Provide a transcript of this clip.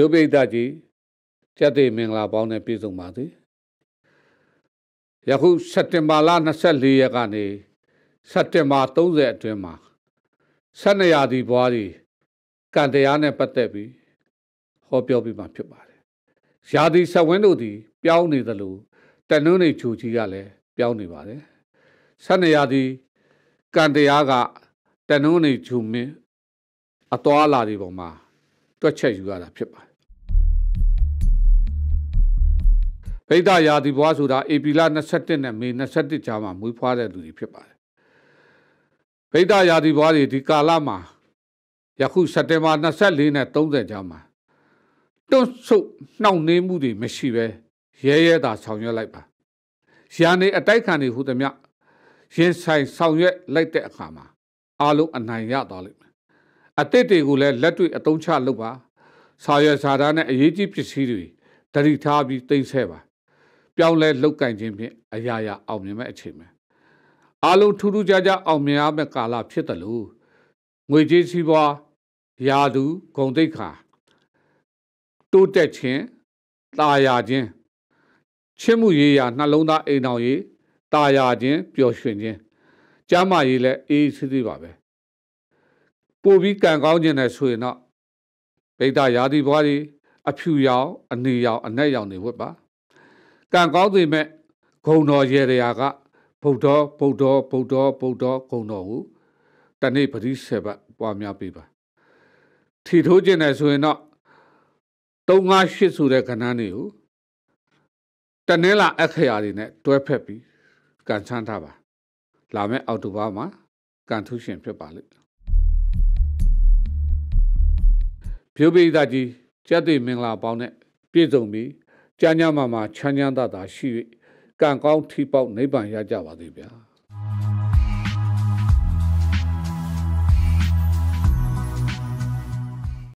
ရုပ်ပိဋကကြီးကျက်သိမင်္ဂလာပေါင်းနဲ့ပြည့်စုံပါသည်ယခုစက်တင်ဘာလ24ရက်ကနေစက်တင်ဘာ30အတွင်းမှာ12ရာသီဘွားကြီးကံတရားနဲ့ပတ်သက်ပြီးဟောပြောပြီးမှဖြစ်ပါတယ်။ရာသီဆက်ဝင်းတို့သည် ပြောင်းနေသလိုတနွန်းနေချူကြီးကလည်းပြောင်းနေပါတယ်။12ရာသီကံတရားကတနွန်းနေချူမင်းအသွာလာတွေပေါ်မှာတွက်ချက်ယူရတာဖြစ်ပါတယ်ဗိဒ္ဓရာသီဘွားဆိုတာဧပြီလ27နဲ့မေ27ကြားမှာမွေးဖွားတဲ့လူတွေဖြစ်ပါတယ်ဗိဒ္ဓရာသီဘွားတွေဒီကာလမှာယခုစက်တင်ဘာ24နဲ့30ကြားမှာတွန့်ဆုတ်နှောင့်နှေးမှုတွေမရှိပဲရဲရဲသာဆောင်ရွက်လိုက်ပါရန်နေအတိုက်ခံတွေဟူသမျှရင်ဆိုင်ဆောင်ရွက်လိုက်တဲ့အခါမှာအလုံးအနိုင်ရသွားလိမ့်မယ်အတိတ်တွေကိုလည်းလက်တွေ့အသုံးချလုပ်ပါစာရွက်စာတမ်းနဲ့အရေးကြီးပစ္စည်းတွေတတိထားပြီးတင်ဆက်ပါပြောင်းလဲလုတ်ကင်ခြင်းဖြင့်အရာရာအောင်မြင်မဲ့အချိန်ပဲအလုံးထူးထူးခြားခြားအောင်မြင်ရမယ့်ကာလဖြစ်တယ်လို့ငွေကြေးစီးပွားရာသူဂုံတိတ်ခါတိုးတက်ခြင်းတာယာခြင်းချစ်မှုရေးရာနှလုံးသားအိမ်တော်ရေးတာယာခြင်းပျော်ရွှင်ခြင်းကျမ်းမာရေးလည်းအေးအေးဆေးဆေးပါပဲပို့ပြီးကံကောင်းခြင်းနဲ့ဆိုရင်တော့ဗိဒ္ဓရာသီဘွားကြီးအဖြူရောင်အနေရောင်အနက်ရောင်တွေဝတ်ပါကံကောင်းစေမဲ့ဂုံတော်ရေရာကဗုဒ္ဓဗုဒ္ဓဗုဒ္ဓဗုဒ္ဓဂုံတော်ဟုတနေ့ပရိစ္ဆေပပွားများပေးပါထီထိုးခြင်းနဲ့ဆိုရင်တော့358ဆိုတဲ့ကဏ္ဍနေကိုတနင်္လာအခရာတွေနဲ့တွဲဖက်ပြီးကန်ချမ်းထားပါလာမယ့်အောက်တိုဘာမှာကန်ထူးရှင်ဖြစ်ပါလိမ့်ဖြိုးပိသကြီးကျက်သိမင်္ဂလာပေါင်းနဲ့ပြည့်စုံပြီးကြမ်းကြမ်းမှမှချမ်းချမ်းသာသာရှိ၍ကံကောင်းထိပေါက်နိဗ္ဗာန်ရကြပါသည်ဗျာ။